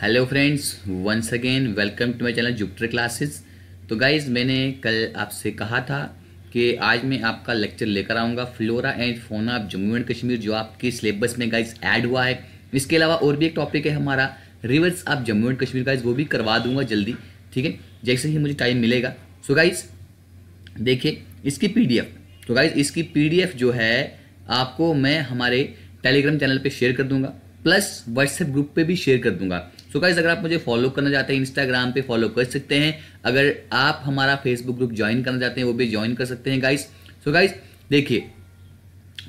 hello friends once again welcome to my channel Jupiter Classes तो guys मैंने कल आपसे कहा था कि आज मैं आपका लेक्चर लेकर आऊँगा flora and fauna of Jammu and Kashmir जो आपके सिलेबस में गाइज ऐड हुआ है इसके अलावा और भी एक टॉपिक है हमारा rivers of Jammu and Kashmir guys वो भी करवा दूंगा जल्दी ठीक है जैसे ही मुझे टाइम मिलेगा सो गाइज देखिए इसकी पी तो गाइज इसकी पी जो है आपको मैं हमारे टेलीग्राम चैनल पर शेयर कर दूंगा प्लस व्हाट्सएप ग्रुप पे भी शेयर कर दूंगा सो गाइज अगर आप मुझे फॉलो करना चाहते हैं इंस्टाग्राम पे फॉलो कर सकते हैं अगर आप हमारा फेसबुक ग्रुप ज्वाइन करना चाहते हैं वो भी ज्वाइन कर सकते हैं गाइज सो गाइज देखिए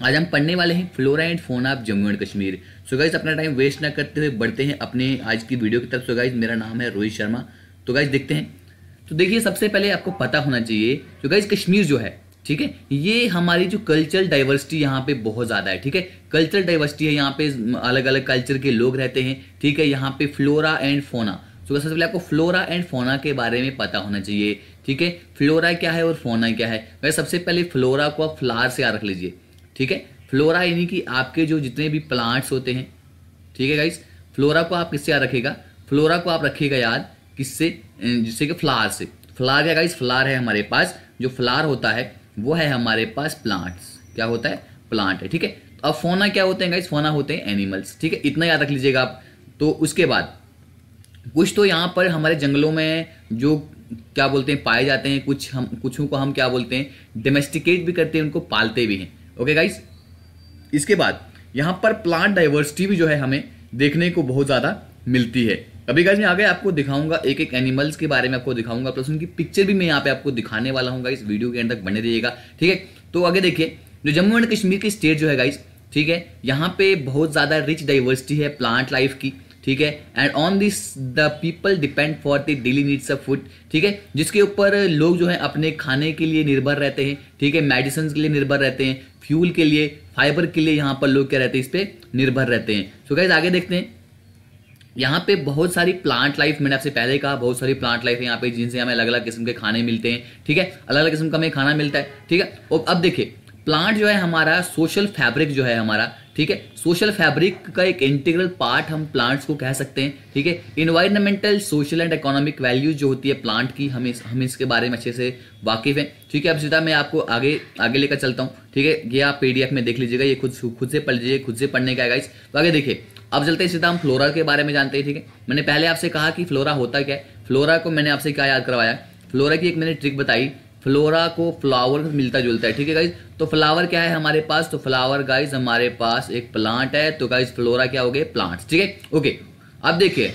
आज हम पढ़ने वाले हैं flora and fauna of Jammu and Kashmir so guys अपना टाइम वेस्ट ना करते हुए बढ़ते हैं अपने आज की वीडियो की तरफ सो गाइज मेरा नाम है रोहित शर्मा तो गाइज देखते हैं तो देखिए सबसे पहले आपको पता होना चाहिए तो गाइज कश्मीर जो है ठीक है ये हमारी जो कल्चरल डाइवर्सिटी यहाँ पे बहुत ज़्यादा है ठीक है कल्चरल डाइवर्सिटी है यहाँ पे अलग अलग कल्चर के लोग रहते हैं ठीक है यहाँ पे फ्लोरा एंड फोना तो सबसे पहले आपको फ्लोरा एंड फोना के बारे में पता होना चाहिए ठीक है फ्लोरा क्या है और फोना क्या है वैसे सबसे पहले फ्लोरा को आप फ्लावर से याद रख लीजिए ठीक है फ्लोरा यानी कि आपके जो जितने भी प्लांट्स होते हैं ठीक है गाइस फ्लोरा को आप किससे याद रखेगा फ्लोरा को आप रखिएगा याद किससे जिससे कि फ्लावर से फ्लावर क्या गाइस फ्लावर है हमारे पास जो फ्लावर होता है वो है हमारे पास प्लांट्स क्या होता है प्लांट है ठीक है तो अब फोना क्या होते हैं गाइस फोना होते हैं एनिमल्स ठीक है इतना याद रख लीजिएगा आप तो उसके बाद कुछ तो यहाँ पर हमारे जंगलों में जो क्या बोलते हैं पाए जाते हैं कुछ हम कुछों को हम क्या बोलते हैं डोमेस्टिकेट भी करते हैं उनको पालते भी हैं ओके गाइस इसके बाद यहाँ पर प्लांट डाइवर्सिटी भी जो है हमें देखने को बहुत ज़्यादा मिलती है अभी गाइज मैं आगे आपको दिखाऊंगा एक एक एनिमल्स के बारे में आपको दिखाऊंगा प्लस उनकी पिक्चर भी मैं यहाँ पे आपको दिखाने वाला हूँ इस वीडियो के एंड तक बने रहिएगा ठीक है तो आगे देखिए जो जम्मू एंड कश्मीर की स्टेट जो है गाइज ठीक है यहाँ पे बहुत ज़्यादा रिच डाइवर्सिटी है प्लांट लाइफ की ठीक है and on this the people depend for the daily needs of food ठीक है जिसके ऊपर लोग जो है अपने खाने के लिए निर्भर रहते हैं ठीक है मेडिसिन के लिए निर्भर रहते हैं फ्यूल के लिए फाइबर के लिए यहाँ पर लोग क्या रहते हैं इस पर निर्भर रहते हैं सो so गाइज आगे देखते हैं यहाँ पे बहुत सारी प्लांट लाइफ मैंने आपसे पहले कहा बहुत सारी प्लांट लाइफ है यहाँ पे जिनसे हमें अलग अलग किस्म के खाने मिलते हैं ठीक है अलग अलग किस्म का हमें खाना मिलता है ठीक है और अब देखिए प्लांट जो है हमारा सोशल फैब्रिक जो है हमारा ठीक है सोशल फैब्रिक का एक इंटीग्रल पार्ट हम प्लांट्स को कह सकते हैं ठीक है environmental social and economic values जो होती है प्लांट की हम इस हम इसके बारे में अच्छे से वाकिफ हैं ठीक है अब सीधा मैं आपको आगे आगे लेकर चलता हूँ ठीक है ये आप पीडीएफ में देख लीजिएगा ये खुद खुद से पढ़ लीजिए खुद से पढ़ने का है इस तो आगे देखिए अब चलते हैं सीधा हम फ्लोरा के बारे में जानते हैं ठीक है मैंने पहले आपसे कहा कि फ्लोरा होता क्या है फ्लोरा को मैंने आपसे क्या याद करवाया फ्लोरा की एक मैंने ट्रिक बताई फ्लोरा को फ्लावर मिलता जुलता है ठीक है गाइज तो फ्लावर क्या है हमारे पास तो फ्लावर गाइज हमारे पास एक प्लांट है तो गाइज फ्लोरा क्या हो गए प्लांट ठीक है ओके अब देखिए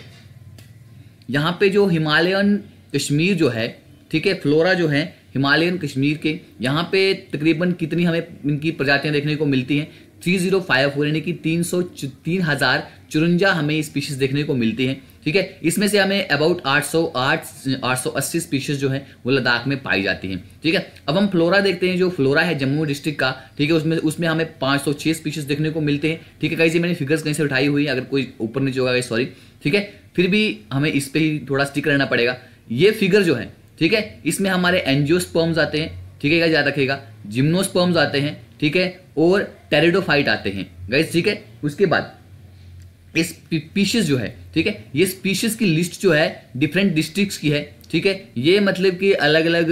यहाँ पे जो हिमालयन कश्मीर जो है ठीक है फ्लोरा जो है हिमालयन कश्मीर के यहाँ पे तकरीबन कितनी हमें इनकी प्रजातियाँ देखने को मिलती हैं थ्री जीरो फाइव फोर यानी कि तीन सौ तीन हज़ार चुरुंजा हमें स्पीशीज देखने को मिलती हैं ठीक है इसमें से हमें अबाउट 808 अस्सी स्पीशीज जो है वो लद्दाख में पाई जाती हैं ठीक है अब हम फ्लोरा देखते हैं जो फ्लोरा है जम्मू डिस्ट्रिक्ट का ठीक है उसमें उसमें हमें 506 स्पीशीज देखने को मिलते हैं ठीक है कहीं से मैंने फिगर्स कहीं से उठाई हुई है अगर कोई ऊपर नीचे होगा सॉरी ठीक है फिर भी हमें इस पर ही थोड़ा स्टिक रहना पड़ेगा ये फिगर जो है ठीक है इसमें हमारे एनजियोस्पर्म्स आते हैं ठीक है याद रखेगा जिम्नोस्पर्म्स आते हैं ठीक है और टेरिडोफाइट आते हैं गाइज ठीक है उसके बाद ये स्पीशीज जो है ठीक है ये स्पीशीज की लिस्ट जो है डिफरेंट डिस्ट्रिक्ट्स की है ठीक है ये मतलब कि अलग अलग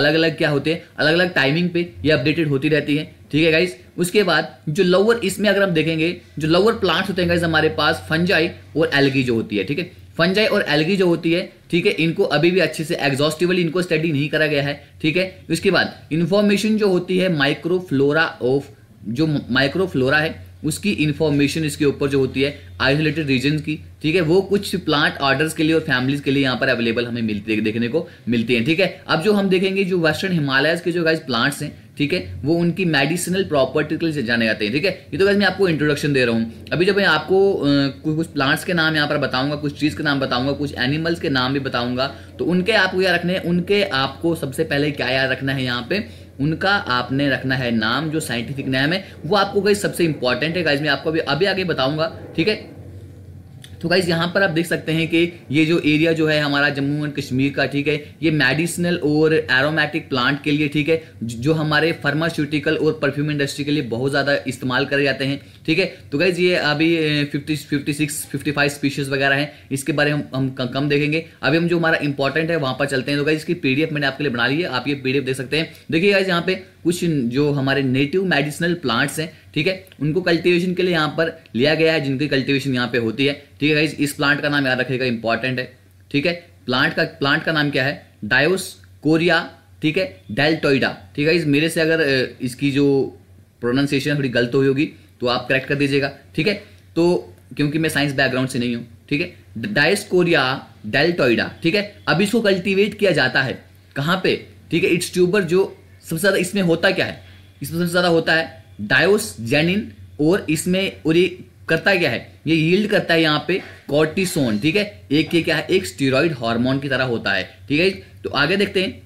अलग अलग क्या होते हैं अलग अलग टाइमिंग पे ये अपडेटेड होती रहती है ठीक है गाइस उसके बाद जो लोअर इसमें अगर हम देखेंगे जो लोअर प्लांट्स होते हैं गाइस हमारे पास फंजाई और एलगी जो होती है ठीक है फंजाई और एलगी जो होती है ठीक है इनको अभी भी अच्छे से एग्जॉस्टिवली इनको स्टडी नहीं करा गया है ठीक है उसके बाद इन्फॉर्मेशन जो होती है माइक्रोफ्लोरा ऑफ जो माइक्रोफ्लोरा है उसकी इन्फॉर्मेशन इसके ऊपर जो होती है आइसोलेटेड रीजन की ठीक है वो कुछ प्लांट ऑर्डर्स के लिए और फैमिलीज के लिए यहाँ पर अवेलेबल हमें मिलती है देखने को मिलती है ठीक है अब जो हम देखेंगे जो वेस्टर्न हिमालयस के जो गाइज प्लांट्स हैं ठीक है वो उनकी मेडिसिनल प्रॉपर्टी के लिए जाने जाते हैं ठीक है ये तो गाइज मैं आपको इंट्रोडक्शन दे रहा हूँ अभी जब मैं आपको कुछ प्लांट्स के नाम यहाँ पर बताऊंगा कुछ चीज़ के नाम बताऊंगा कुछ एनिमल्स के नाम भी बताऊंगा तो उनके आपको क्या रखने हैं उनके आपको सबसे पहले क्या याद रखना है यहाँ पे उनका आपने रखना है नाम जो साइंटिफिक नाम है वो आपको गाइज सबसे इंपॉर्टेंट है गाइज मैं आपको अभी अभी आगे बताऊंगा ठीक है तो गाइज यहाँ पर आप देख सकते हैं कि ये जो एरिया जो है हमारा जम्मू एंड कश्मीर का ठीक है ये मेडिसिनल और एरोमेटिक प्लांट के लिए ठीक है जो हमारे फार्मास्यूटिकल और परफ्यूम इंडस्ट्री के लिए बहुत ज़्यादा इस्तेमाल करे जाते हैं ठीक है तो गाइज ये अभी fifty fifty six fifty five species वगैरह हैं इसके बारे में हम, हम कम देखेंगे अभी हम जो हमारा इंपॉर्टेंट है वहाँ पर चलते हैं तो गाइज इसकी पी मैंने आपके लिए बना ली है आप ये पी देख सकते हैं देखिए गाइज यहाँ पे कुछ जो हमारे नेटिव मेडिसिनल प्लांट्स हैं ठीक है उनको कल्टीवेशन के लिए यहाँ पर लिया गया है जिनकी कल्टीवेशन यहाँ पे होती है ठीक है इस प्लांट का नाम याद रखेगा इंपॉर्टेंट है ठीक है प्लांट का प्लांट का नाम क्या है डायोस कोरिया ठीक है डेल्टोइडा ठीक है इस मेरे से अगर इसकी जो प्रोनाउंसिएशन थोड़ी गलत हुई होगी तो आप करेक्ट कर दीजिएगा ठीक है तो क्योंकि मैं साइंस बैकग्राउंड से नहीं हूँ ठीक है डायस्कोरिया डेल्टोइडा ठीक है अब इसको कल्टीवेट किया जाता है कहाँ पे ठीक है इट्स ट्यूबर जो सबसे ज़्यादा इसमें होता क्या है इसमें सबसे ज़्यादा होता है डायोसजेनिन और इसमें और ये करता क्या है ये यील्ड करता है यहाँ पे कॉर्टिसोन ठीक है एक ये क्या है एक स्टीरोइड हार्मोन की तरह होता है ठीक है तो आगे देखते हैं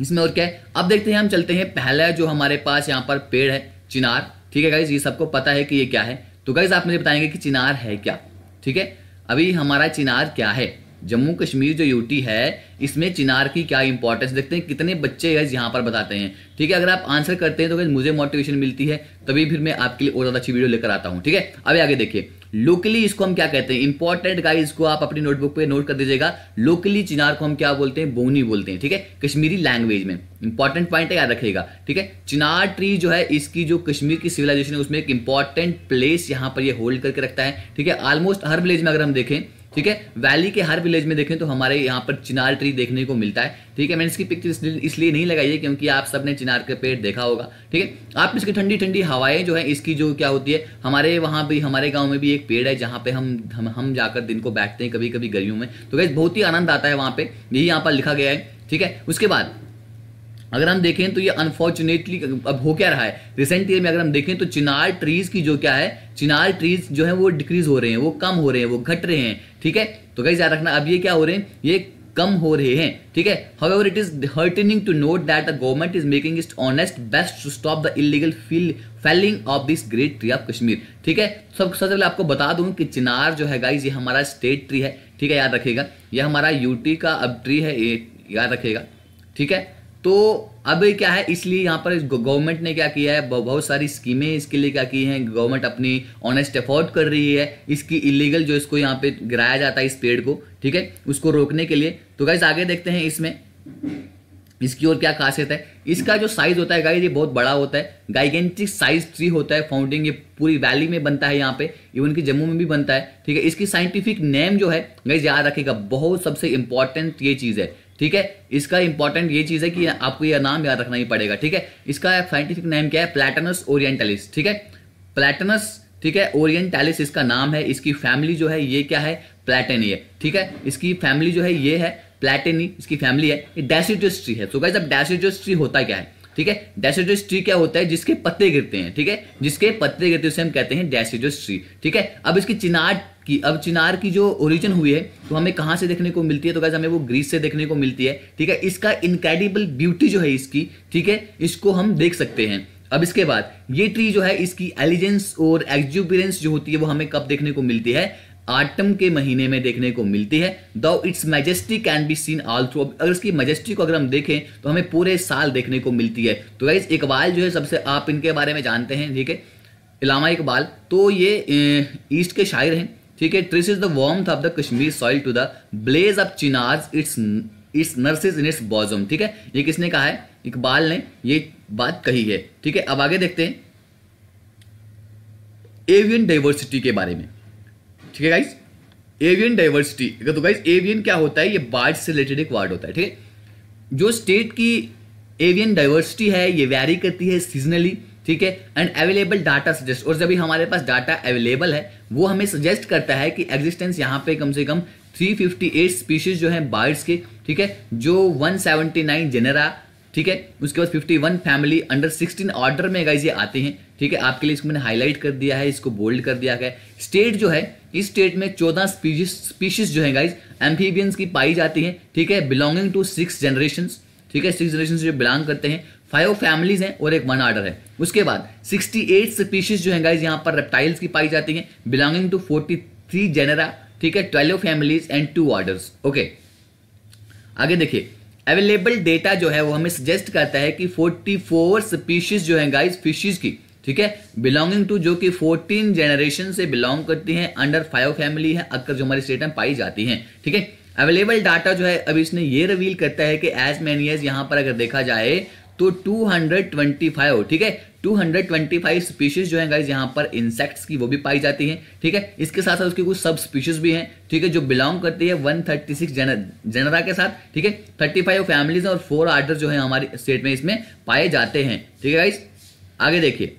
इसमें और क्या है अब देखते हैं हम चलते हैं पहला जो हमारे पास यहाँ पर पेड़ है चिनार ठीक है गाइज ये सबको पता है कि ये क्या है तो गाइज आप मुझे बताएंगे कि चिनार है क्या ठीक है अभी हमारा चिनार क्या है जम्मू कश्मीर जो यूटी है इसमें चिनार की क्या इंपॉर्टेंस देखते हैं कितने बच्चे गैस यहाँ पर बताते हैं ठीक है अगर आप आंसर करते हैं तो गैस मुझे मोटिवेशन मिलती है तभी फिर मैं आपके लिए और ज़्यादा अच्छी वीडियो लेकर आता हूँ ठीक है अभी आगे देखिए लोकली इसको हम क्या कहते हैं इंपॉर्टेंट गाइस को आप अपनी नोटबुक पे नोट कर दीजिएगा लोकली चिनार को हम क्या बोलते हैं बोनी बोलते हैं ठीक है कश्मीरी लैंग्वेज में इंपॉर्टेंट पॉइंट याद रखेगा ठीक है चिनार ट्री जो है इसकी जो कश्मीर की सिविलाइजेशन है उसमें एक इंपॉर्टेंट प्लेस यहां पर ये यह होल्ड करके रखता है ठीक है ऑलमोस्ट हर विलेज में अगर हम देखें ठीक है वैली के हर विलेज में देखें तो हमारे यहाँ पर चिनार ट्री देखने को मिलता है ठीक है मैंने इसकी पिक्चर इसलिए नहीं लगाई है क्योंकि आप सबने चिनार के पेड़ देखा होगा ठीक है आप इसकी ठंडी ठंडी हवाएं जो है इसकी जो क्या होती है हमारे वहाँ भी हमारे गाँव में भी एक पेड़ है जहाँ पे हम हम, हम जाकर दिन को बैठते हैं कभी कभी गर्मियों में तो गैस बहुत ही आनंद आता है वहाँ पे यही यहाँ पर लिखा गया है ठीक है उसके बाद अगर हम देखें तो ये अनफॉर्चुनेटली अब हो क्या रहा है रिसेंट ईयर में अगर हम देखें तो चिनार ट्रीज की जो क्या है चिनार ट्रीज जो है वो डिक्रीज हो रहे हैं वो कम हो रहे हैं वो घट रहे हैं ठीक है तो कहीं याद रखना अब ये क्या हो रहे हैं ये कम हो रहे हैं ठीक है ever it is heartening to note that the government is making it honest best to stop the illegal felling of this great tree of Kashmir ठीक है सब सबसे पहले आपको बता दूं कि चिनार जो है गाइज ये हमारा स्टेट ट्री है ठीक है याद रखेगा यह हमारा यूटी का अब ट्री है ये याद रखेगा ठीक है तो अब क्या है इसलिए यहाँ पर गवर्नमेंट ने क्या किया है बहुत सारी स्कीमें इसके लिए क्या की हैं गवर्नमेंट अपनी ऑनेस्ट एफोर्ड कर रही है इसकी इलीगल जो इसको यहाँ पे गिराया जाता है इस पेड़ को ठीक है उसको रोकने के लिए तो गाइज आगे देखते हैं इसमें इसकी और क्या खासियत है इसका जो साइज होता है गाइज ये बहुत बड़ा होता है गाइगेंटिक साइज ट्री होता है फाउंटेन ये पूरी वैली में बनता है यहाँ पे इवन कि जम्मू में भी बनता है ठीक है इसकी साइंटिफिक नेम जो है गाइज याद रखेगा बहुत सबसे इंपॉर्टेंट ये चीज़ है ठीक है इसका इंपॉर्टेंट ये चीज है कि आपको यह नाम याद रखना ही पड़ेगा ठीक है इसका साइंटिफिक नेम क्या है प्लेटनस ओरिएंटलिस ठीक है प्लेटनस ठीक है ओरिएंटालिस इसका नाम है इसकी फैमिली जो है ये क्या है प्लेटेनी है ठीक है इसकी फैमिली जो है ये है प्लेटेनी इसकी फैमिली है ये है तो so, गाइज अब होता क्या है ठीक है डैसिडस ट्री क्या होता है जिसके पत्ते गिरते हैं ठीक है जिसके पत्ते गिरते उसे हम कहते हैं डैसिडस ट्री ठीक है अब इसकी चिनार की अब चिनार की जो ओरिजिन हुई है तो हमें कहां से देखने को मिलती है तो हमें वो ग्रीस से देखने को मिलती है ठीक है इसका इनक्रेडिबल ब्यूटी जो है इसकी ठीक है इसको हम देख सकते हैं अब इसके बाद ये ट्री जो है इसकी एलिजेंस और एक्जूबरेंस जो होती है वो हमें कब देखने को मिलती है आटम के महीने में देखने को मिलती है though its majesty can be seen all through अगर इसकी मैजेस्टी को अगर हम देखें तो हमें पूरे साल देखने को मिलती है तो गाइज इकबाल जो है सबसे आप इनके बारे में जानते हैं ठीक है इलामा इकबाल तो ये ईस्ट के शायर हैं ठीक है trees is the warm of the Kashmir soil to the blaze of chinars its its nurses in its bosom ठीक है ये किसने कहा है इकबाल ने ये बात कही है ठीक है अब आगे देखते हैं एवियन डाइवर्सिटी के बारे में ठीक है गाइस एवियन डाइवर्सिटी तो गाइस एवियन क्या होता है ये बार्ड से रिलेटेड एक वर्ड होता है ठीक है जो स्टेट की एवियन डाइवर्सिटी है ये वैरी करती है सीजनली ठीक है एंड अवेलेबल डाटा सजेस्ट और जब हमारे पास डाटा अवेलेबल है वो हमें सजेस्ट करता है कि एग्जिस्टेंस यहाँ पे कम से कम 358 स्पीशीज जो है बर्ड्स के ठीक है जो 179 जेनरा ठीक है उसके बाद 51 फैमिली अंडर 16 ऑर्डर में गाइज ये आते हैं ठीक है आपके लिए इसको मैंने हाईलाइट कर दिया है इसको बोल्ड कर दिया गया स्टेट जो है इस स्टेट में चौदह स्पीशीज जो है गाइज एम्फीबियंस की पाई जाती है ठीक है बिलोंगिंग टू सिक्स जनरेशन ठीक है सिक्स जनरेशन जो बिलोंग करते हैं फाइव फैमिलीज हैं और एक वन आर्डर है उसके बाद 68 स्पीशीज जो है गाइज यहाँ पर रेप्टाइल्स की पाई जाती हैं बिलोंगिंग टू 43 जेनेरा ठीक है twelve families and two order okay आगे देखिए अवेलेबल डेटा जो है वो हमें सजेस्ट करता है कि 44 स्पीशीज जो है गाइज फिशेज की ठीक है बिलोंगिंग टू जो कि 14 जनरेशन से बिलोंग करती हैं अंडर फाइव फैमिली है अक्कर जो हमारे स्टेट में पाई जाती हैं ठीक है अवेलेबल डाटा जो है अभी इसने ये रिवील करता है कि एज मैनी एज यहाँ पर अगर देखा जाए तो 225 ठीक है 225 स्पीशीज जो है गाइज यहाँ पर इंसेक्ट्स की वो भी पाई जाती हैं ठीक है इसके साथ साथ उसकी कुछ सब स्पीशीज भी हैं ठीक है जो बिलोंग करती है 136 जनर जनरा के साथ ठीक है 35 फैमिलीज और फोर आर्डर जो है हमारे स्टेट में इसमें पाए जाते हैं ठीक है गाइज आगे देखिए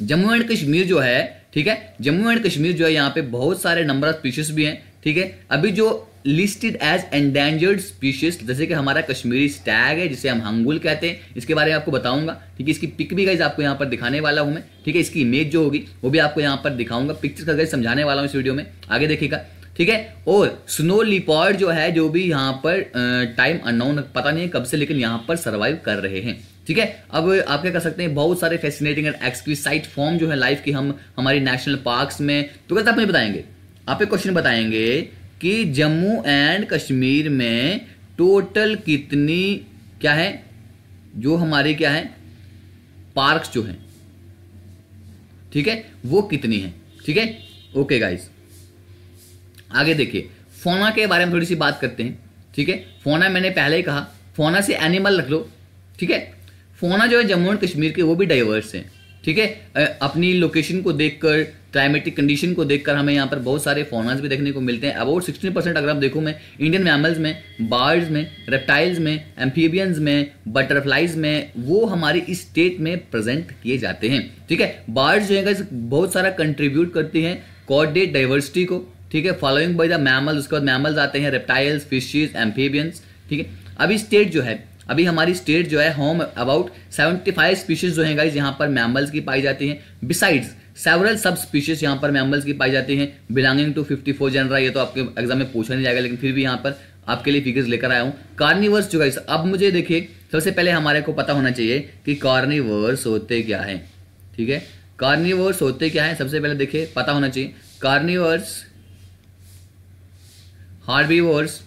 जम्मू एंड कश्मीर जो है ठीक है जम्मू एंड कश्मीर जो है यहाँ पे बहुत सारे नंबर ऑफ स्पीशीज भी हैं ठीक है अभी जो लिस्टेड एज एंडेंजर्ड स्पीशीज जैसे कि हमारा कश्मीरी स्टैग है जिसे हम हंगुल कहते हैं इसके बारे में आपको बताऊंगा ठीक है इसकी पिक भी गाइज आपको यहाँ पर दिखाने वाला हूँ मैं ठीक है इसकी इमेज जो होगी वो भी आपको यहाँ पर दिखाऊंगा पिक्चर का गाइज समझाने वाला हूँ इस वीडियो में आगे देखिएगा ठीक है और स्नो लिपॉर्ड जो है जो भी यहाँ पर टाइम अनाउन पता नहीं है कब से लेकिन यहाँ पर सर्वाइव कर रहे हैं ठीक है अब आप क्या कर सकते हैं बहुत सारे फैसिनेटिंग एंड एक्सक्विसाइट फॉर्म जो है लाइफ की हम हमारी नेशनल पार्क्स में तो क्या आप मुझे बताएंगे आप एक क्वेश्चन बताएंगे कि जम्मू एंड कश्मीर में टोटल कितनी क्या है जो हमारे क्या है पार्क्स जो हैं ठीक है वो कितनी है ठीक है ओके गाइस आगे देखिए फोना के बारे में थोड़ी सी बात करते हैं ठीक है फोना मैंने पहले ही कहा फोना से एनिमल रख लो ठीक है फोना जो है जम्मू एंड कश्मीर के वो भी डाइवर्स हैं ठीक है अपनी लोकेशन को देखकर क्लाइमेटिक कंडीशन को देखकर हमें यहाँ पर बहुत सारे फोनाज भी देखने को मिलते हैं अबाउट सिक्सटीन परसेंट अगर आप देखो मैं इंडियन मैमल्स में बार्ड्स में रेप्टाइल्स में एम्फीबियंस में बटरफ्लाइज में वो हमारे इस स्टेट में प्रेजेंट किए जाते हैं ठीक है बार्ड्स जो है बहुत सारा कंट्रीब्यूट करती हैं कॉर्डेट डाइवर्सिटी को ठीक है फॉलोइंग बाई द मैमल्स उसके बाद मैमल्स आते हैं रेप्टाइल्स फिशेज एम्फीबियंस ठीक है अभी स्टेट जो है अभी हमारी स्टेट जो है होम अबाउट 75 स्पीशीज जो हैं गाइज यहाँ पर मैमल्स की पाई जाती हैं बिसाइड्स सेवरल सब स्पीशीज यहाँ पर मैमल्स की पाई जाती हैं बिलोंगिंग टू 54 फोर जनरा ये तो आपके एग्जाम में पूछा नहीं जाएगा लेकिन फिर भी यहाँ पर आपके लिए फिगर्स लेकर आया हूँ कार्निवर्स जो गाइस अब मुझे देखिए सबसे पहले हमारे को पता होना चाहिए कि कार्निवर्स होते क्या है ठीक है कार्निवर्स होते क्या है सबसे पहले देखिए पता होना चाहिए कार्निवर्स हार्बीवर्स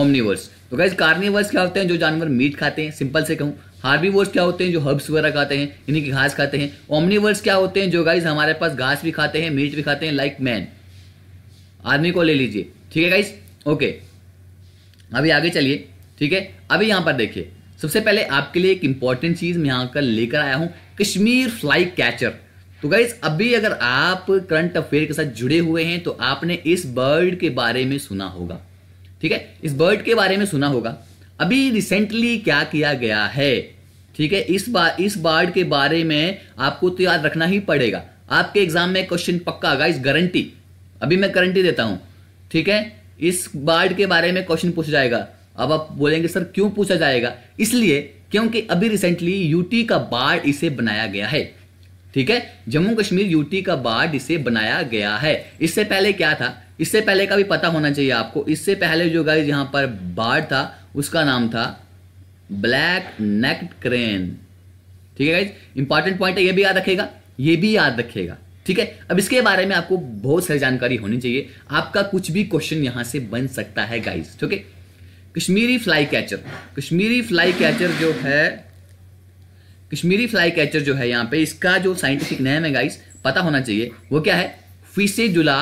ओमनीवर्स तो गाइज कार्निवर्स क्या होते हैं जो जानवर मीट खाते हैं सिंपल से कहूँ हार्बीवर्स क्या होते हैं जो हर्ब्स वगैरह खाते हैं यानी कि घास खाते हैं ओमनीवर्स क्या होते हैं जो गाइज हमारे पास घास भी खाते हैं मीट भी खाते हैं लाइक मैन आदमी को ले लीजिए ठीक है गाइज ओके अभी आगे चलिए ठीक है अभी यहाँ पर देखिए सबसे पहले आपके लिए एक इंपॉर्टेंट चीज़ मैं यहाँ कर लेकर आया हूँ कश्मीर फ्लाई कैचर तो गाइज अभी अगर आप करंट अफेयर के साथ जुड़े हुए हैं तो आपने इस बर्ड के बारे में सुना होगा ठीक है इस बर्ड के बारे में सुना होगा अभी रिसेंटली क्या किया गया है ठीक है इस बार इस बर्ड के बारे में आपको तो याद रखना ही पड़ेगा आपके एग्जाम में क्वेश्चन पक्का आगा इस गारंटी अभी मैं गारंटी देता हूं ठीक है इस बर्ड के बारे में क्वेश्चन पूछा जाएगा अब आप बोलेंगे सर क्यों पूछा जाएगा इसलिए क्योंकि अभी रिसेंटली यूटी का बार्ड इसे बनाया गया है ठीक है जम्मू कश्मीर यूटी का बार्ड इसे बनाया गया है इससे पहले क्या था इससे पहले का भी पता होना चाहिए आपको इससे पहले जो गाइज यहां पर बाढ़ था उसका नाम था ब्लैक नेक्ड क्रेन ठीक है गाइज इंपॉर्टेंट पॉइंट है ये भी याद रखेगा ये भी याद रखेगा ठीक है अब इसके बारे में आपको बहुत सारी जानकारी होनी चाहिए आपका कुछ भी क्वेश्चन यहां से बन सकता है गाइज ठीक है Kashmiri flycatcher Kashmiri flycatcher जो है कश्मीरी फ्लाई कैचर जो है यहां पे इसका जो साइंटिफिक नेम है गाइस पता होना चाहिए वो क्या है फिसेजुला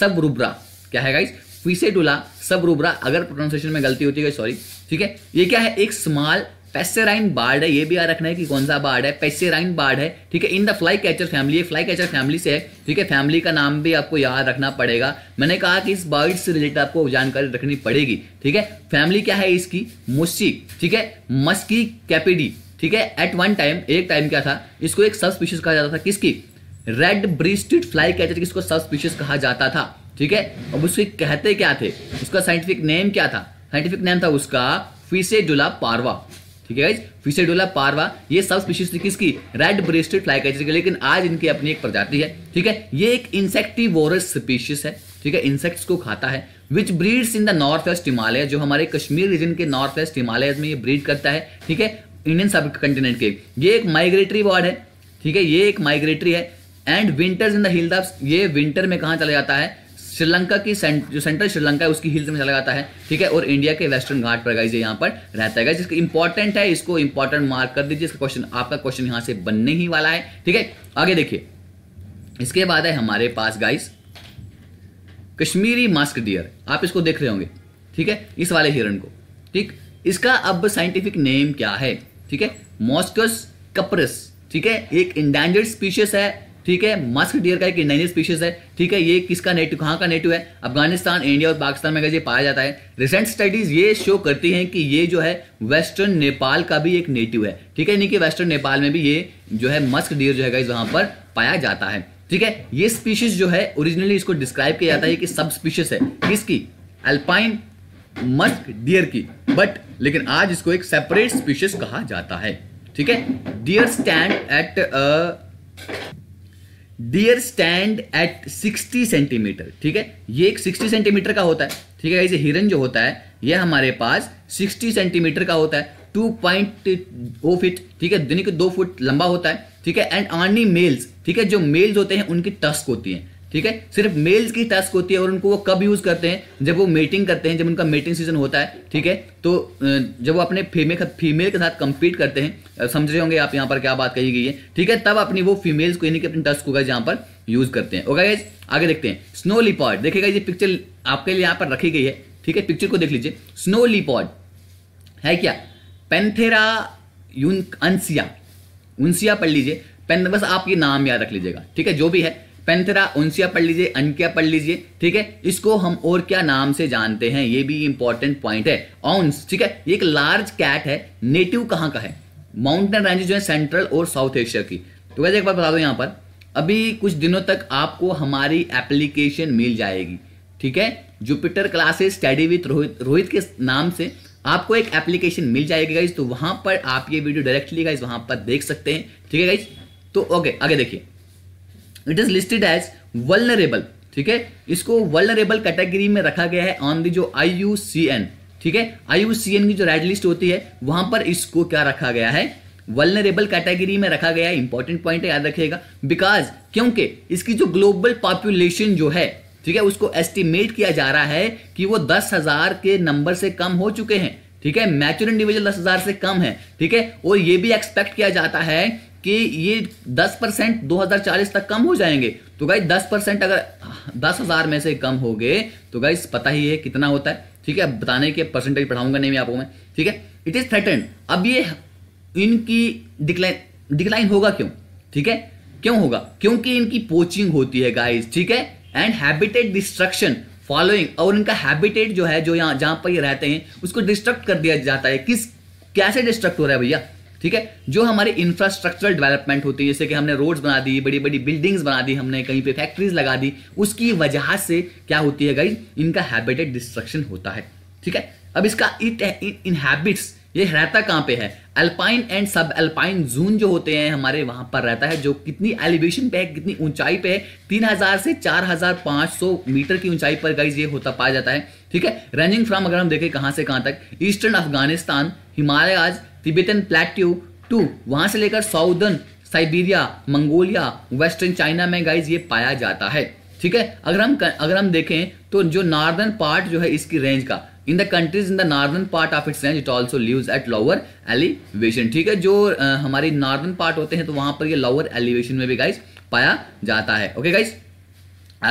सब रुब्रा क्या है गाइज फिसेडुला सब रुब्रा अगर प्रोनाउंसिएशन में गलती होती है सॉरी ठीक है ये क्या है एक स्मॉल पेसेराइन बार्ड है ये भी याद रखना है कि कौन सा बार्ड है पेसेराइन बार्ड है ठीक है in the flycatcher family है फ्लाई कैचर फैमिली से है ठीक है फैमिली का नाम भी आपको याद रखना पड़ेगा मैंने कहा कि इस बर्ड से रिलेटेड आपको जानकारी रखनी पड़ेगी ठीक है फैमिली क्या है इसकी मुस्सी ठीक है मस्की कैपिडी ठीक है एट वन टाइम एक टाइम क्या था इसको एक सब स्पीशीज कहा जाता था किसकी रेड ब्रिस्टेड फ्लाई कैचर जिसको सब स्पीशीज कहा जाता था ठीक है अब उसके कहते क्या थे उसका साइंटिफिक नेम क्या था साइंटिफिक नेम था उसका फिसेडुला पारवा ठीक है फिसेडुला पारवा ये सब स्पीशीज थी किसकी रेड ब्रिस्टेड फ्लाई कैचर की लेकिन आज इनकी अपनी एक प्रजाति है ठीक है ये एक इंसेक्टिवोरस स्पीशीज है ठीक है इंसेक्ट्स को खाता है which breeds in the north west Himalaya जो हमारे कश्मीर रीजन के नॉर्थ वेस्ट हिमालय में ये ब्रीड करता है ठीक है इंडियन सब कंटिनेंट के ये एक माइग्रेटरी वर्ड है ठीक है ये एक माइग्रेटरी है and winters in the hill ये विंटर में कहाँ चला जाता है श्रीलंका की सेंट, जो सेंट्रल श्रीलंका है उसकी हिल्स में चला जाता है ठीक है और इंडिया के वेस्टर्न घाट पर गाइज यहाँ पर रहता है जिसका इंपॉर्टेंट है इसको इंपॉर्टेंट मार्क कर दीजिए इसका क्वेश्चन आपका क्वेश्चन यहाँ से बनने ही वाला है ठीक है आगे देखिए इसके बाद है हमारे पास गाइस कश्मीरी मास्क डियर आप इसको देख रहे होंगे ठीक है इस वाले हिरण को ठीक इसका अब साइंटिफिक नेम क्या है ठीक है मॉस्कस कपरस ठीक है एक इंडेंजर्ड स्पीशीज है ठीक है मस्क डियर का एक इंडाइनियस स्पीशीज है ठीक है ये किसका नेटिव कहाँ का नेटिव है अफगानिस्तान इंडिया और पाकिस्तान में अगर ये पाया जाता है रिसेंट स्टडीज ये शो करती हैं कि ये जो है वेस्टर्न नेपाल का भी एक नेटिव है ठीक है यानी कि वेस्टर्न नेपाल में भी ये जो है मस्क डियर जो है इस वहां पर पाया जाता है ठीक है ये स्पीशीज जो है ओरिजिनली इसको डिस्क्राइब किया जाता है कि सब स्पीशीज है किसकी अल्पाइन मस्क डियर की बट लेकिन आज इसको एक सेपरेट स्पीशीज कहा जाता है ठीक है deer stand at deer stand at 60 centimetre ठीक है ये एक 60 सेंटीमीटर का होता है ठीक है ऐसे हिरन जो होता है ये हमारे पास 60 सेंटीमीटर का होता है टू पॉइंट ओ फिट ठीक है दिन के दो फुट लंबा होता है ठीक है एंड आर्नी मेल्स ठीक है जो मेल्स होते हैं उनकी टस्क होती है ठीक है सिर्फ मेल्स की टास्क होती है और उनको वो कब यूज करते हैं जब वो मेटिंग करते हैं जब उनका मेटिंग सीजन होता है ठीक है तो जब वो अपने फीमेल फीमेल के साथ कंपीट करते हैं समझ रहे होंगे आप यहाँ पर क्या बात कही गई है ठीक है तब अपनी वो फीमेल्स को यानी कि अपने टस्क को यहाँ पर यूज करते हैं ओके आगे देखते हैं स्नो लिपॉड देखेगा ये पिक्चर आपके लिए यहाँ पर रखी गई है ठीक है पिक्चर को देख लीजिए स्नो लिपॉड है क्या पेंथेरा अंसिया उनसिया पढ़ लीजिए पेन बस आप ये नाम याद रख लीजिएगा ठीक है जो भी है पेंथरा उनसिया पढ़ लीजिए अनकिया पढ़ लीजिए ठीक है इसको हम और क्या नाम से जानते हैं ये भी इंपॉर्टेंट पॉइंट है ऑन्स ठीक है ये एक लार्ज कैट है नेटिव कहाँ का है माउंटेन रेंज जो है सेंट्रल और साउथ एशिया की तो वैसे एक बार बता दो यहाँ पर अभी कुछ दिनों तक आपको हमारी एप्लीकेशन मिल जाएगी ठीक है Jupiter Classes study with Rohit Rohit के नाम से आपको एक एप्लीकेशन मिल जाएगी गाइज तो वहां पर आप ये वीडियो डायरेक्टली गाइज वहां पर देख सकते हैं ठीक है गाइज तो ओके आगे देखिए it is listed as vulnerable ठीक है इसको वर्लरेबल कैटेगरी में रखा गया है ऑन दी जो आई ठीक है आई की जो रेड लिस्ट होती है वहां पर इसको क्या रखा गया है वर्लरेबल कैटेगरी में रखा गया है इंपॉर्टेंट पॉइंट याद रखिएगा बिकॉज क्योंकि इसकी जो ग्लोबल पॉपुलेशन जो है ठीक है उसको एस्टिमेट किया जा रहा है कि वो दस हजार के नंबर से कम हो चुके हैं ठीक है मैच्योर इंडिविजुअल दस हजार से कम है ठीक है और ये भी एक्सपेक्ट किया जाता है कि ये 10 परसेंट दो तक कम हो जाएंगे तो गाई 10 परसेंट अगर दस हजार में से कम हो गए तो गाई पता ही है कितना होता है ठीक है बताने के परसेंटेज पढ़ाऊंगा नहीं मैं आपको मैं ठीक है इट इज थ्रेटेंड अब ये इनकी डिक्लाइन डिक्लाइन होगा क्यों ठीक है क्यों होगा क्योंकि इनकी पोचिंग होती है गाइस ठीक है एंड हैबिटेट डिस्ट्रक्शन फॉलोइंग और इनका हैबिटेट जो है जो यहाँ जहाँ पर ये रहते हैं उसको डिस्ट्रक्ट कर दिया जाता है किस कैसे डिस्ट्रक्ट हो रहा है भैया ठीक है जो हमारी इंफ्रास्ट्रक्चरल डेवलपमेंट होती है जैसे कि हमने रोड्स बना दी बड़ी बड़ी बिल्डिंग्स बना दी हमने कहीं पे फैक्ट्रीज लगा दी उसकी वजह से क्या होती है गाइज इनका हैबिटेट डिस्ट्रक्शन होता है ठीक है अब इसका इट इन हैबिट्स ये रहता कहाँ पे है alpine and subalpine zone जो होते हैं हमारे वहां पर रहता है जो कितनी एलिवेशन पे है कितनी ऊंचाई पे है तीन हजार से चार हजार पांच सौ मीटर की ऊंचाई पर गाइज ये होता पाया जाता है ठीक है रनिंग फ्रॉम अगर हम देखें कहां से कहां तक eastern Afghanistan Himalayas Tibetan plateau to वहां से लेकर southern Siberia Mongolia western China में गाइज ये पाया जाता है ठीक है अगर हम अगर हम देखें तो जो नॉर्दर्न पार्ट जो है इसकी रेंज का in the countries in the northern part of its range it also lives at lower elevation ठीक है जो आ, हमारी नॉर्दर्न पार्ट होते हैं तो वहां पर ये लोअर एलिवेशन में भी गाइज पाया जाता है ओके गाइज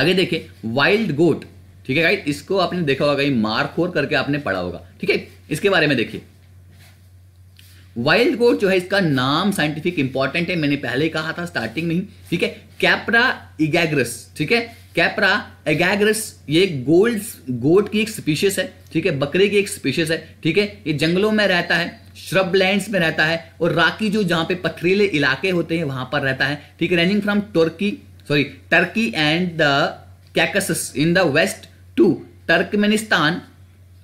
आगे देखें वाइल्ड गोट ठीक है गाइज इसको आपने देखा होगा मारखोर करके आपने पढ़ा होगा ठीक है इसके बारे में देखिए वाइल्ड गोट जो है इसका नाम साइंटिफिक इंपॉर्टेंट है मैंने पहले कहा था स्टार्टिंग में ही ठीक है कैपरा इगैग्रस ठीक है कैपरा एगैग्रस ये गोल्ड गोट की एक स्पीशीज है ठीक है बकरे की एक स्पीशीज है ठीक है ये जंगलों में रहता है श्रब लैंड में रहता है और राकी जो जहां पे पथरीले इलाके होते हैं वहां पर रहता है ठीक है ranging from Turkey sorry Turkey and the Caucasus in the west to Turkmenistan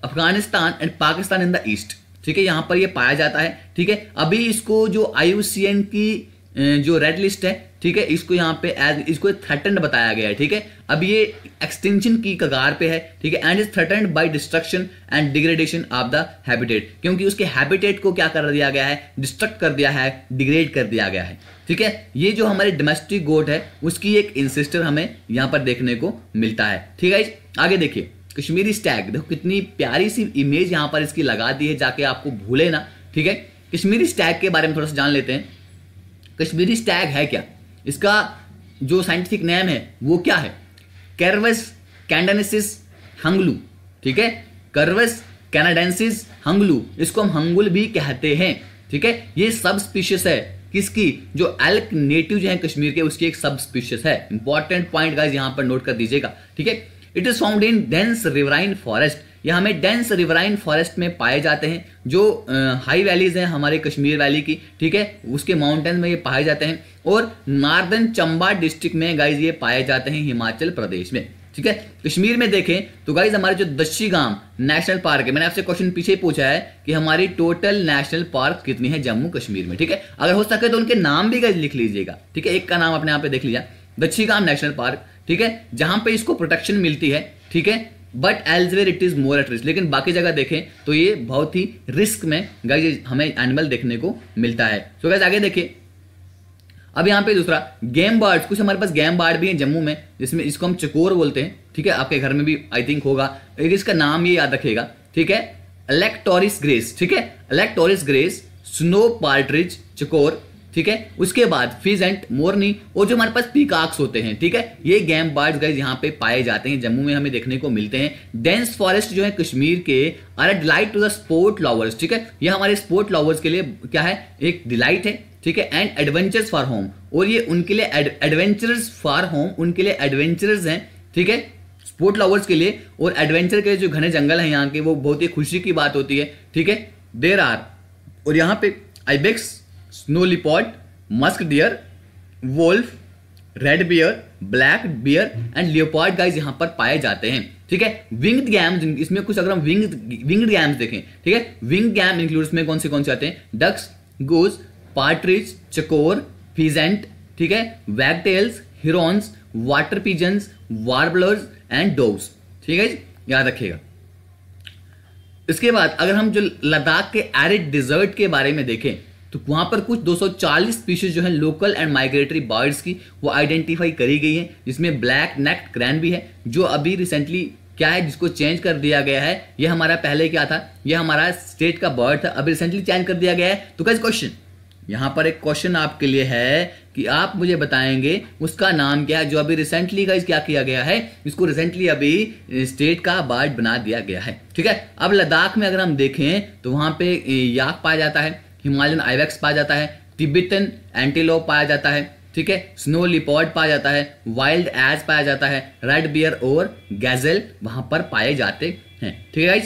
Afghanistan and Pakistan in the east ठीक है यहां पर ये पाया जाता है ठीक है अभी इसको जो आयुसीएन की जो रेड लिस्ट है ठीक है इसको यहाँ पे एज इसको थ्रेटेंड बताया गया है ठीक है अब ये एक्सटेंशन की कगार पे है ठीक है and is threatened by destruction and degradation of the habitat क्योंकि उसके हैबिटेट को क्या कर दिया गया है डिस्ट्रक्ट कर दिया है डिग्रेड कर दिया गया है ठीक है ये जो हमारे डोमेस्टिक गोट है उसकी एक इंसिस्टर हमें यहाँ पर देखने को मिलता है ठीक है आगे देखिए कश्मीरी स्टैग देखो कितनी प्यारी सी इमेज यहाँ पर इसकी लगा दी है जाके आपको भूले ना ठीक है कश्मीरी स्टैग के बारे में थोड़ा सा जान लेते हैं कश्मीरी स्टैग है क्या इसका जो साइंटिफिक नेम है वो क्या है कैरवस कैंडनसिस हंगलू ठीक है करवस कैनाडेंसिस हंगलू इसको हम हंगुल भी कहते हैं ठीक है ये सब स्पीशीज है किसकी जो एल्क नेटिव जो है कश्मीर के उसकी एक सब स्पीशीज है इंपॉर्टेंट पॉइंट गाइज यहां पर नोट कर दीजिएगा ठीक है it is found in dense riverine forest यह हमें डेंस रिवराइन फॉरेस्ट में पाए जाते हैं जो हाई वैलीज हैं हमारे कश्मीर वैली की ठीक है उसके माउंटेन में ये पाए जाते हैं और नार्दर्न चंबा डिस्ट्रिक्ट में गाइज ये पाए जाते हैं हिमाचल प्रदेश में ठीक है कश्मीर में देखें तो गाइज हमारे जो दशी गांव नेशनल पार्क है मैंने आपसे क्वेश्चन पीछे पूछा है कि हमारी टोटल नेशनल पार्क कितनी है जम्मू कश्मीर में ठीक है अगर हो सके तो उनके नाम भी गाइज लिख लीजिएगा ठीक है एक का नाम अपने यहाँ पे देख लीजिए दच्छी नेशनल पार्क ठीक है जहां पे इसको प्रोटेक्शन मिलती है ठीक है but elsewhere it is more at risk लेकिन बाकी जगह देखें तो ये बहुत ही रिस्क में गाइज हमें एनिमल देखने को मिलता है सो गाइज आगे देखिए अब यहाँ पे दूसरा गेम बर्ड्स कुछ हमारे पास गेम बर्ड भी हैं जम्मू में जिसमें इसको हम चकोर बोलते हैं ठीक है आपके घर में भी आई थिंक होगा इसका नाम ये याद रखेगा ठीक है इलेक्टोरिस ग्रेस ठीक है इलेक्टोरिस ग्रेस स्नो पार्ट्रिज चकोर ठीक है उसके बाद फिज एंड मोरनी और जो हमारे पास पीकाक्स होते हैं ठीक है ये गैम बार्ड गाइज यहाँ पे पाए जाते हैं जम्मू में हमें देखने को मिलते हैं डेंस फॉरेस्ट जो है कश्मीर के are delight to the sport lovers ठीक है ये हमारे स्पोर्ट लवर्स के लिए क्या है एक डिलाइट है ठीक है एंड एडवेंचर्स फॉर होम और ये उनके लिए एडवेंचरस फॉर होम उनके लिए एडवेंचरस हैं ठीक है स्पोर्ट लवर्स के लिए और एडवेंचर के जो घने जंगल हैं यहाँ के वो बहुत ही खुशी की बात होती है ठीक है देर आर और यहाँ पे ibex snow leopard musk deer wolf red bear black bear and leopard guys यहां पर पाए जाते हैं ठीक है विंग्ड गैम्स इसमें कुछ अगर हम विंग्ड विंग्ड गैम्स देखें ठीक है विंग गैम इंक्लूड में कौन से कौन से आते हैं ducks goose partridge chakor pheasant ठीक है wagtails herons water pigeons warblers and doves ठीक है याद रखिएगा इसके बाद अगर हम जो लद्दाख के एरिड डिजर्ट के बारे में देखें तो वहाँ पर कुछ 240 स्पीशीज जो है लोकल एंड माइग्रेटरी बर्ड्स की वो आइडेंटिफाई करी गई है जिसमें ब्लैक नेक्ट क्रैन भी है जो अभी रिसेंटली क्या है जिसको चेंज कर दिया गया है ये हमारा पहले क्या था ये हमारा स्टेट का बर्ड था अभी रिसेंटली चेंज कर दिया गया है तो कैसे क्वेश्चन यहाँ पर एक क्वेश्चन आपके लिए है कि आप मुझे बताएंगे उसका नाम क्या है जो अभी रिसेंटली का क्या किया गया है इसको रिसेंटली अभी स्टेट का बर्ड बना दिया गया है ठीक है अब लद्दाख में अगर हम देखें तो वहाँ पे याक पाया जाता है हिमालयन आईवैक्स पाया जाता है तिब्बतन एंटीलो पाया जाता है ठीक है स्नो लिपॉर्ड पाया जाता है वाइल्ड एज पाया जाता है रेड बियर और गैजेल वहां पर पाए जाते हैं ठीक है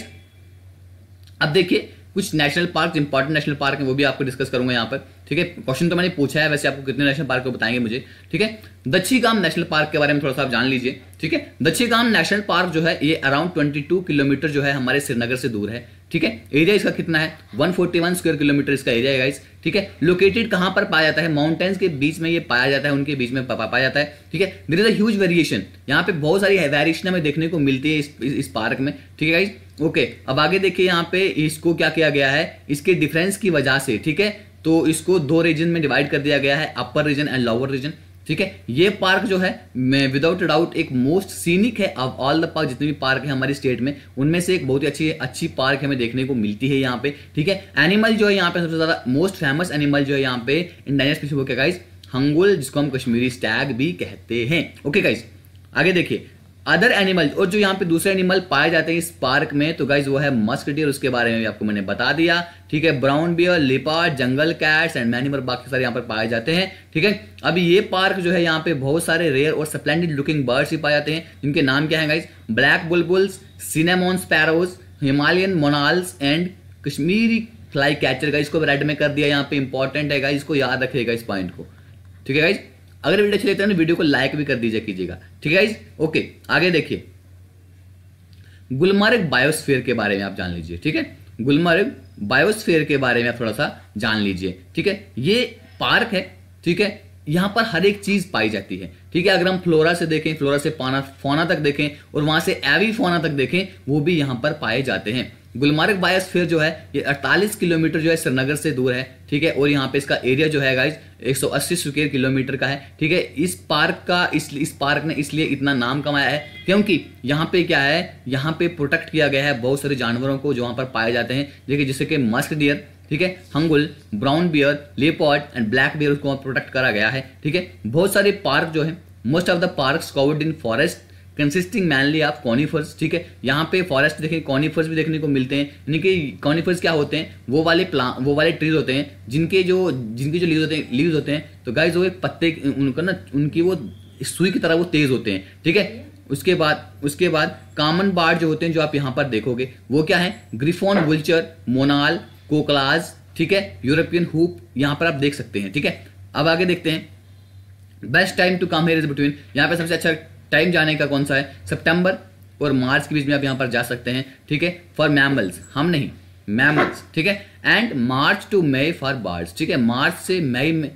अब देखिए कुछ national park important national park है वो भी आपको डिस्कस करूंगा यहाँ पर ठीक है क्वेश्चन तो मैंने पूछा है वैसे आपको कितने नेशनल पार्क को बताएंगे मुझे ठीक है दच्छीगाम नेशनल पार्क के बारे में थोड़ा सा आप जान लीजिए ठीक है दच्छीगाम नेशनल पार्क जो है ये अराउंड 22 किलोमीटर जो है हमारे श्रीनगर से दूर है ठीक है एरिया इसका कितना है 141 स्क्वायर किलोमीटर इसका एरिया है ठीक है लोकेटेड कहां पर पाया जाता है माउंटेन्स के बीच में ये पाया जाता है उनके बीच में पा, पाया जाता है ठीक है दर इज अज वेरिएशन यहाँ पे बहुत सारी वेरिएशन हमें देखने को मिलती है इस, इस, इस पार्क में ठीक है गाइज ओके अब आगे देखिए यहाँ पे इसको क्या किया गया है इसके डिफरेंस की वजह से ठीक है तो इसको दो रीजन में डिवाइड कर दिया गया है upper region and lower region ठीक है ये पार्क जो है मैं विदाउट डाउट एक मोस्ट सीनिक है अब ऑल द पार्क जितने भी पार्क है हमारी स्टेट में उनमें से एक बहुत ही अच्छी अच्छी पार्क हमें देखने को मिलती है यहाँ पे ठीक है एनिमल जो है यहाँ पे सबसे ज्यादा मोस्ट फेमस एनिमल जो है यहाँ पे इंडिया स्पीसी हंगुल जिसको हम कश्मीरी स्टैग भी कहते हैं ओके गाइज आगे देखिए अदर एनिमल और जो यहाँ पे दूसरे एनिमल पाए जाते हैं इस पार्क में तो गाइज वो है मस्क डियर उसके बारे में भी आपको मैंने बता दिया ठीक है brown bear leopard jungle cats and mammal बाकी सारे यहाँ पर पाए जाते हैं ठीक है अब ये पार्क जो है यहाँ पे बहुत सारे रेयर और स्प्लेंडेड लुकिंग बर्ड्स ही पाए जाते हैं जिनके नाम क्या है guys black bulbuls cinnamon sparrows Himalayan monals and Kashmiri flycatcher का इसको रेड में कर दिया यहाँ पे इंपॉर्टेंट है गाइज इसको याद रखेगा इस पॉइंट को ठीक है गाइज अगर वीडियो अच्छी लगता तो है ना वीडियो को लाइक भी कर दीजिए कीजिएगा ठीक है ओके आगे देखिए गुलमर्ग बायोस्फीयर के बारे में आप जान लीजिए ठीक है गुलमर्ग बायोस्फीयर के बारे में आप थोड़ा सा जान लीजिए ठीक है ये पार्क है ठीक है यहां पर हर एक चीज पाई जाती है ठीक है अगर हम फ्लोरा से देखें फ्लोरा से पाना फोना तक देखें और वहां से एवी फोना तक देखें वो भी यहां पर पाए जाते हैं गुलमार्ग बायोस्फीयर जो है ये 48 किलोमीटर जो है श्रीनगर से दूर है ठीक है और यहाँ पे इसका एरिया जो है गाइज 180 स्क्वेयर किलोमीटर का है ठीक है इस पार्क का इस इस पार्क ने इसलिए इतना नाम कमाया है क्योंकि यहाँ पे क्या है यहाँ पे प्रोटेक्ट किया गया है बहुत सारे जानवरों को जो वहाँ पर पाए जाते हैं देखिए जैसे कि मस्क डियर ठीक है hangul brown bear leopard and black bear उसको प्रोटेक्ट करा गया है ठीक है बहुत सारे पार्क जो है most of the park covered in forest consisting mainly आप कॉनीफर्स ठीक है यहाँ पे फॉरेस्ट देखें कॉनीफर्स भी देखने को मिलते हैं यानी कि कॉनीफर्स क्या होते हैं वो वाले प्लांट वो वाले ट्रीज होते हैं जिनके जो जिनके जो लीव होते हैं लीव होते हैं तो गाइज वो एक पत्ते उनका ना उनकी वो सुई की तरह वो तेज होते हैं ठीक है उसके बाद उसके बाद कामन बार्ड जो होते हैं जो आप यहाँ पर देखोगे वो क्या है ग्रीफोन वुल्चर मोनाल कोकलाज ठीक है यूरोपियन हुप यहाँ पर आप देख सकते हैं ठीक है अब आगे देखते हैं best time to come here is between यहाँ पर सबसे अच्छा टाइम जाने का कौन सा है सितंबर और मार्च के बीच में आप यहां पर जा सकते हैं ठीक है फॉर मैमल्स हम नहीं मैमल्स ठीक है and March to May for birds ठीक है मार्च से मई में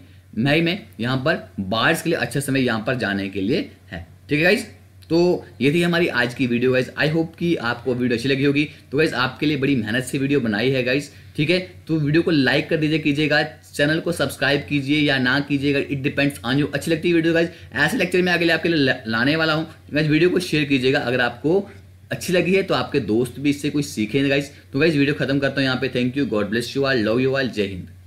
मई में यहां पर बार्ड्स के लिए अच्छा समय यहां पर जाने के लिए है ठीक है गाइज़ तो ये थी हमारी आज की वीडियो गाइज आई होप कि आपको वीडियो अच्छी लगी होगी तो गाइज आपके लिए बड़ी मेहनत से वीडियो बनाई है गाइज ठीक है तो वीडियो को लाइक कर दीजिए कीजिएगा चैनल को सब्सक्राइब कीजिए या ना कीजिएगा इट डिपेंड्स ऑन यू अच्छी लगती है वीडियो गाइज ऐसे लेक्चर में अगले आपके लिए लाने वाला हूँ गाइज वीडियो को शेयर कीजिएगा अगर आपको अच्छी लगी है तो आपके दोस्त भी इससे कुछ सीखेंगे गाइज तो गाइज वीडियो खत्म करता हूँ यहाँ पे thank you God bless you all love you all जय हिंद